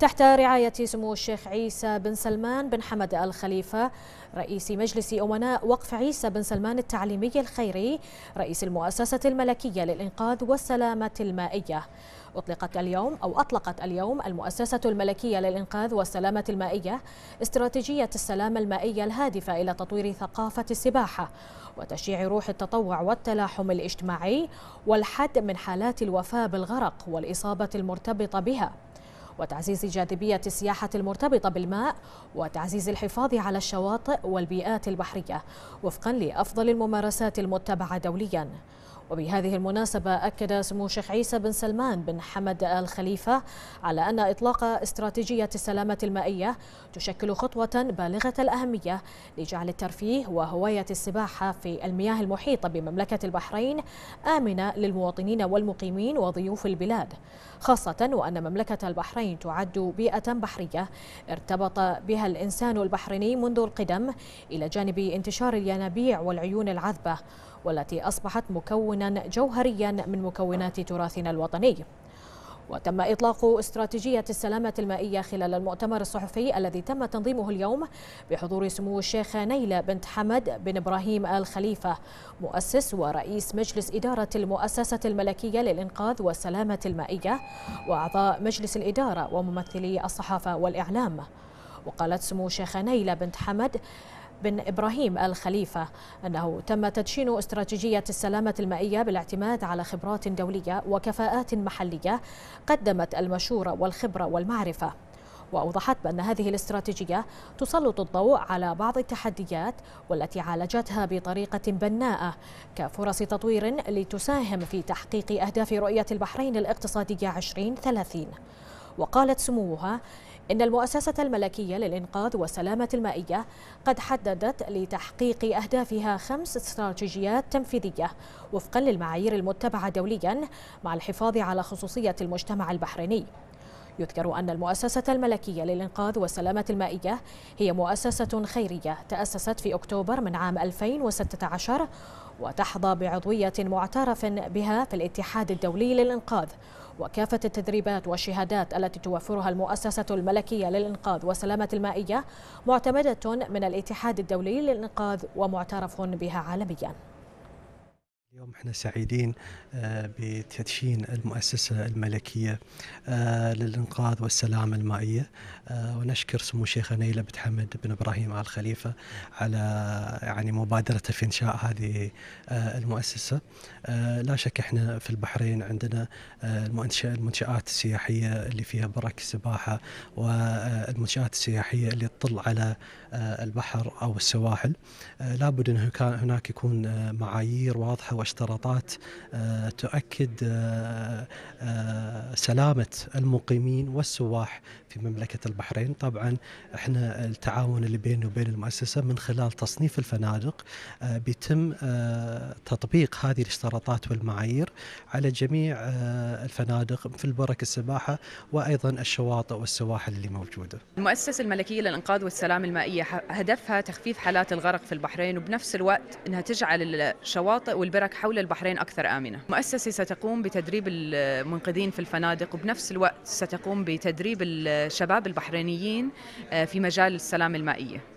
تحت رعاية سمو الشيخ عيسى بن سلمان بن حمد الخليفة رئيس مجلس أمناء وقف عيسى بن سلمان التعليمي الخيري رئيس المؤسسة الملكية للإنقاذ والسلامة المائية أطلقت اليوم أو أطلقت اليوم المؤسسة الملكية للإنقاذ والسلامة المائية استراتيجية السلامة المائية الهادفة إلى تطوير ثقافة السباحة وتشجيع روح التطوع والتلاحم الاجتماعي والحد من حالات الوفاة بالغرق والإصابة المرتبطة بها وتعزيز جاذبية السياحة المرتبطة بالماء وتعزيز الحفاظ على الشواطئ والبيئات البحرية وفقا لأفضل الممارسات المتبعة دولياً وبهذه المناسبة أكد سمو الشيخ عيسى بن سلمان بن حمد آل خليفة على أن إطلاق استراتيجية السلامة المائية تشكل خطوة بالغة الأهمية لجعل الترفيه وهواية السباحة في المياه المحيطة بمملكة البحرين آمنة للمواطنين والمقيمين وضيوف البلاد خاصة وأن مملكة البحرين تعد بيئة بحرية ارتبط بها الإنسان البحريني منذ القدم إلى جانب انتشار الينابيع والعيون العذبة والتي أصبحت مكونا جوهريا من مكونات تراثنا الوطني وتم إطلاق استراتيجية السلامة المائية خلال المؤتمر الصحفي الذي تم تنظيمه اليوم بحضور سمو الشيخ نيلة بنت حمد بن إبراهيم آل خليفة مؤسس ورئيس مجلس إدارة المؤسسة الملكية للإنقاذ والسلامة المائية وأعضاء مجلس الإدارة وممثلي الصحافة والإعلام وقالت سمو الشيخ نيلة بنت حمد بن إبراهيم الخليفة أنه تم تدشين استراتيجية السلامة المائية بالاعتماد على خبرات دولية وكفاءات محلية قدمت المشورة والخبرة والمعرفة وأوضحت بأن هذه الاستراتيجية تسلط الضوء على بعض التحديات والتي عالجتها بطريقة بناءة كفرص تطوير لتساهم في تحقيق أهداف رؤية البحرين الاقتصادية 2030 وقالت سموها إن المؤسسة الملكية للإنقاذ والسلامة المائية قد حددت لتحقيق أهدافها خمس استراتيجيات تنفيذية وفقا للمعايير المتبعة دوليا مع الحفاظ على خصوصية المجتمع البحريني يذكر أن المؤسسة الملكية للإنقاذ والسلامة المائية هي مؤسسة خيرية تأسست في أكتوبر من عام 2016 وتحظى بعضوية معترف بها في الاتحاد الدولي للإنقاذ وكافة التدريبات والشهادات التي توفرها المؤسسة الملكية للإنقاذ والسلامة المائية معتمدة من الاتحاد الدولي للإنقاذ ومعترف بها عالمياً اليوم احنا سعيدين آه، بتدشين المؤسسة الملكية آه، للإنقاذ والسلامة المائية آه، ونشكر سمو شيخة نيلة بن حمد بن إبراهيم آل خليفة على يعني مبادرته في إنشاء هذه المؤسسة لا شك احنا في البحرين عندنا المنشآت السياحية اللي فيها برك السباحة والمنشآت السياحية اللي تطل على البحر أو السواحل لابد أن هناك يكون معايير واضحة واشتراطات آه، تؤكد آه، آه، سلامة المقيمين والسواح في مملكة البحرين طبعا احنا التعاون اللي بيني وبين المؤسسة من خلال تصنيف الفنادق بيتم تطبيق هذه الاشتراطات والمعايير على جميع الفنادق في البرك السباحة وأيضا الشواطئ والسواحل اللي موجودة المؤسسة الملكية للإنقاذ والسلام المائية هدفها تخفيف حالات الغرق في البحرين وبنفس الوقت أنها تجعل الشواطئ والبرك حول البحرين أكثر آمنة مؤسسة ستقوم بتدريب المنقذين في الفنادق وبنفس الوقت ستقوم بتدريب الشباب البحرينيين آه، في مجال السلام المائية